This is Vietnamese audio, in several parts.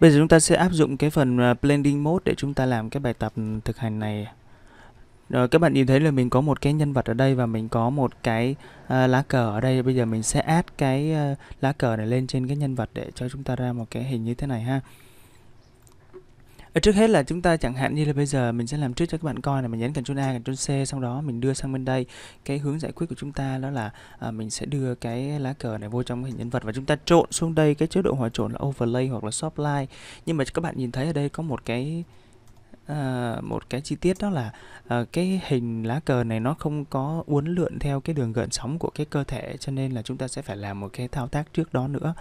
Bây giờ chúng ta sẽ áp dụng cái phần à, blending mode để chúng ta làm cái bài tập thực hành này. Rồi ờ, các bạn nhìn thấy là mình có một cái nhân vật ở đây và mình có một cái uh, lá cờ ở đây. Bây giờ mình sẽ add cái uh, lá cờ này lên trên cái nhân vật để cho chúng ta ra một cái hình như thế này ha. Ờ, trước hết là chúng ta chẳng hạn như là bây giờ mình sẽ làm trước cho các bạn coi là mình nhấn Ctrl A, Ctrl C xong đó mình đưa sang bên đây cái hướng giải quyết của chúng ta đó là à, mình sẽ đưa cái lá cờ này vô trong hình nhân vật và chúng ta trộn xuống đây cái chế độ hòa trộn là overlay hoặc là soft line nhưng mà các bạn nhìn thấy ở đây có một cái À, một cái chi tiết đó là à, cái hình lá cờ này nó không có uốn lượn theo cái đường gợn sóng của cái cơ thể cho nên là chúng ta sẽ phải làm một cái thao tác trước đó nữa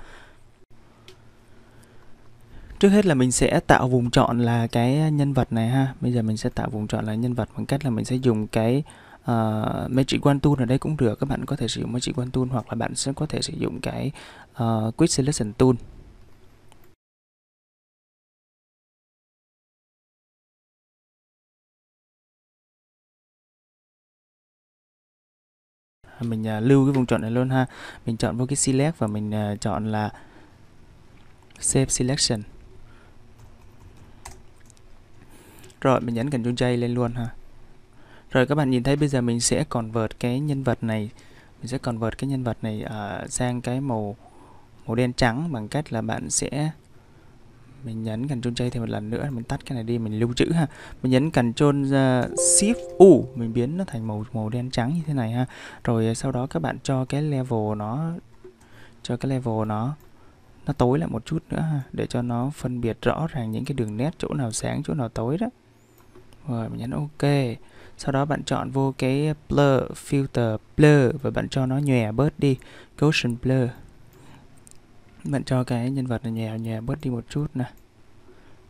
trước hết là mình sẽ tạo vùng chọn là cái à, nhân vật này ha bây giờ mình sẽ tạo vùng chọn là nhân vật bằng cách là mình sẽ dùng cái uh, Magic One Tool ở đây cũng được các bạn có thể sử dụng matrix One Tool hoặc là bạn sẽ có thể sử dụng cái uh, Quick Selection Tool à, mình uh, lưu cái vùng chọn này luôn ha mình chọn vô cái select và mình uh, chọn là save selection Rồi mình nhấn Ctrl J lên luôn ha Rồi các bạn nhìn thấy bây giờ mình sẽ convert cái nhân vật này Mình sẽ convert cái nhân vật này uh, sang cái màu màu đen trắng bằng cách là bạn sẽ mình nhấn Ctrl J thêm một lần nữa mình tắt cái này đi mình lưu trữ ha mình nhấn Ctrl uh, Shift U mình biến nó thành màu màu đen trắng như thế này ha rồi à, sau đó các bạn cho cái level nó cho cái level nó nó tối lại một chút nữa ha để cho nó phân biệt rõ ràng những cái đường nét chỗ nào sáng chỗ nào tối đó rồi mình nhấn ok sau đó bạn chọn vô cái blur filter blur và bạn cho nó nhòe bớt đi gaussian blur bạn cho cái nhân vật này nhòe nhòe bớt đi một chút nè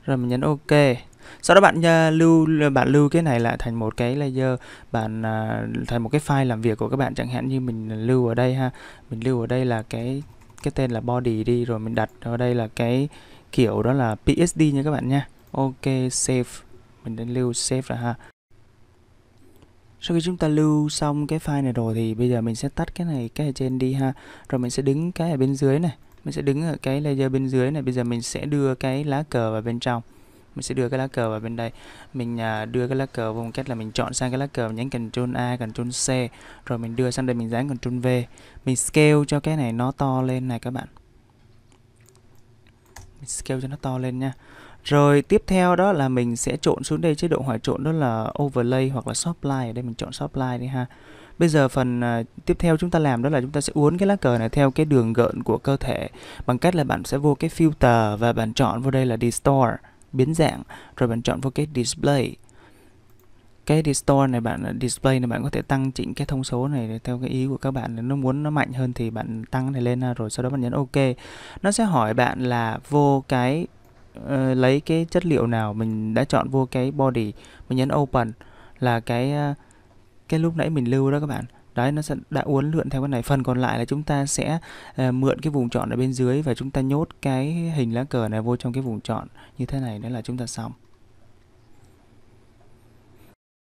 rồi mình nhấn ok sau đó bạn uh, lưu bạn lưu cái này lại thành một cái layer bạn uh, thành một cái file làm việc của các bạn chẳng hạn như mình lưu ở đây ha mình lưu ở đây là cái cái tên là body đi rồi mình đặt ở đây là cái kiểu đó là PSD nha các bạn nha ok save mình đã lưu save rồi ha sau khi chúng ta lưu xong cái file này rồi thì bây giờ mình sẽ tắt cái này cái ở trên đi ha rồi mình sẽ đứng cái ở bên dưới này mình sẽ đứng ở cái layer bên dưới này bây giờ mình sẽ đưa cái lá cờ vào bên trong mình sẽ đưa cái lá cờ vào bên đây mình à, đưa cái lá cờ vào một cách là mình chọn sang cái lá cờ mình nhấn Ctrl A Ctrl C rồi mình đưa sang đây mình dán Ctrl V mình scale cho cái này nó to lên này các bạn mình scale cho nó to lên nha rồi tiếp theo đó là mình sẽ trộn xuống đây chế độ hòa trộn đó là overlay hoặc là softline ở đây mình chọn softline đi ha. Bây giờ phần à, tiếp theo chúng ta làm đó là chúng ta sẽ uốn cái lá cờ này theo cái đường gợn của cơ thể bằng cách là bạn sẽ vô cái filter và bạn chọn vô đây là distort biến dạng rồi bạn chọn vô cái display cái distort này bạn à, display này bạn có thể tăng chỉnh cái thông số này theo cái ý của các bạn nó muốn nó mạnh hơn thì bạn tăng này lên rồi sau đó bạn nhấn ok nó sẽ hỏi bạn là vô cái uh, lấy cái chất liệu nào mình đã chọn vô cái body mình nhấn open là cái uh, cái lúc nãy mình lưu đó các bạn đấy nó sẽ đã uốn lượn theo cái này phần còn lại là chúng ta sẽ uh, mượn cái vùng chọn ở bên dưới và chúng ta nhốt cái hình lá cờ này vô trong cái vùng chọn như thế này nữa là chúng ta xong